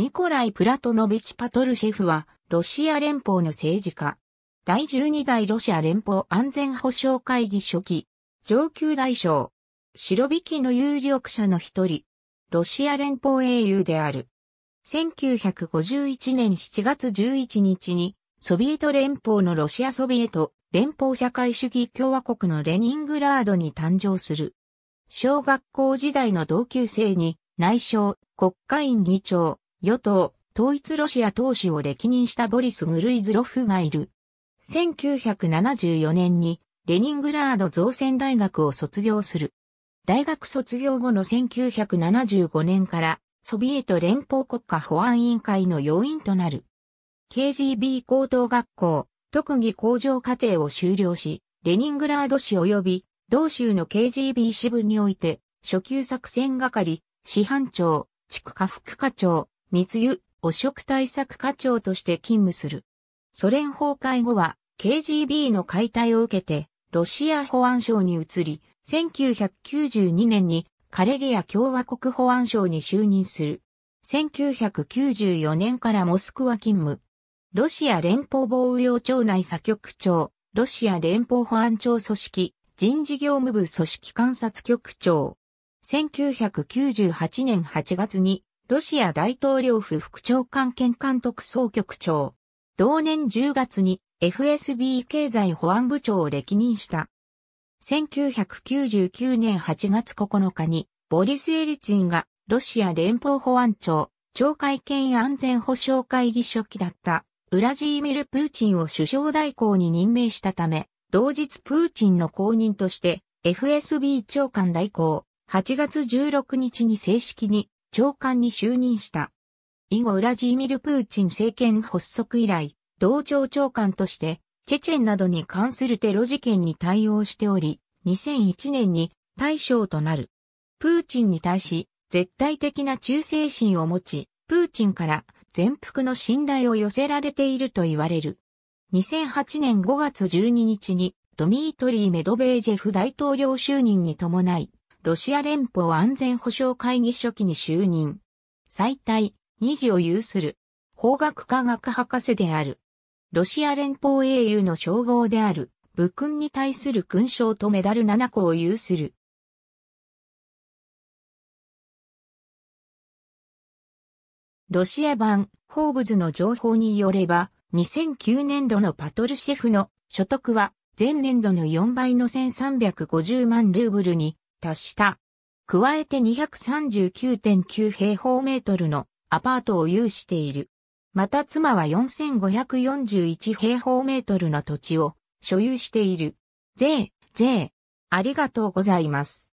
ニコライ・プラトノビチ・パトルシェフは、ロシア連邦の政治家。第12代ロシア連邦安全保障会議初期、上級大将、白引きの有力者の一人、ロシア連邦英雄である。1951年7月11日に、ソビエト連邦のロシアソビエト連邦社会主義共和国のレニングラードに誕生する。小学校時代の同級生に内相、国会員議長、与党、統一ロシア党首を歴任したボリス・グルイズロフがいる。1974年にレニングラード造船大学を卒業する。大学卒業後の1975年からソビエト連邦国家保安委員会の要員となる。KGB 高等学校、特技工場課程を修了し、レニングラード市及び同州の KGB 支部において、初級作戦係、師範長、地区課副課長、密輸、汚職対策課長として勤務する。ソ連崩壊後は KGB の解体を受けてロシア保安省に移り、1992年にカレリア共和国保安省に就任する。1994年からモスクワ勤務。ロシア連邦防衛庁内左局長、ロシア連邦保安庁組織、人事業務部組織監察局長。1998年8月にロシア大統領府副長官兼監督総局長。同年10月に FSB 経済保安部長を歴任した。1999年8月9日に、ボリス・エリツィンがロシア連邦保安庁、懲戒権安全保障会議書記だった、ウラジーミル・プーチンを首相代行に任命したため、同日プーチンの後任として、FSB 長官代行、8月16日に正式に長官に就任した。以後ウラジーミル・プーチン政権発足以来、同庁長官として、チェチェンなどに関するテロ事件に対応しており、2001年に大将となる。プーチンに対し、絶対的な忠誠心を持ち、プーチンから全幅の信頼を寄せられていると言われる。2008年5月12日にドミートリー・メドベージェフ大統領就任に伴い、ロシア連邦安全保障会議初期に就任。最大2次を有する法学科学博士である。ロシア連邦英雄の称号である武勲に対する勲章とメダル7個を有する。ロシア版、ホーブズの情報によれば、2009年度のパトルシェフの所得は前年度の4倍の1350万ルーブルに達した。加えて239.9平方メートルのアパートを有している。また妻は4541平方メートルの土地を所有している。税、税。ありがとうございます。